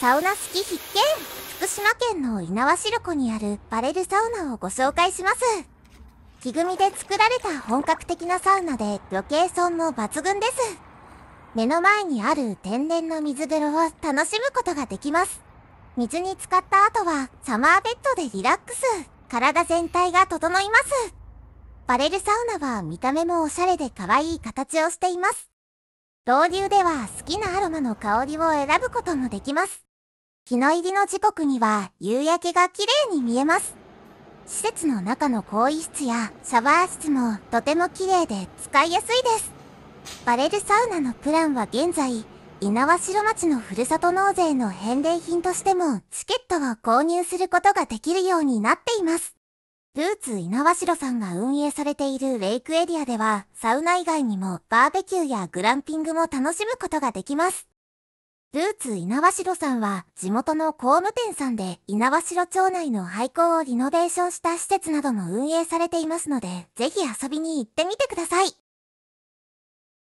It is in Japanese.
サウナ好き必見福島県の猪苗代湖にあるバレルサウナをご紹介します。木組みで作られた本格的なサウナでロケーションも抜群です。目の前にある天然の水風呂を楽しむことができます。水に浸かった後はサマーベッドでリラックス。体全体が整います。バレルサウナは見た目もおしゃれで可愛い形をしています。導入では好きなアロマの香りを選ぶこともできます。日の入りの時刻には夕焼けが綺麗に見えます。施設の中の更衣室やシャワー室もとても綺麗で使いやすいです。バレルサウナのプランは現在、猪苗代町のふるさと納税の返礼品としてもチケットを購入することができるようになっています。ルーツ猪苗代さんが運営されているレイクエリアではサウナ以外にもバーベキューやグランピングも楽しむことができます。ルーツ稲葉城さんは地元の工務店さんで猪苗代町内の廃校をリノベーションした施設なども運営されていますので、ぜひ遊びに行ってみてください。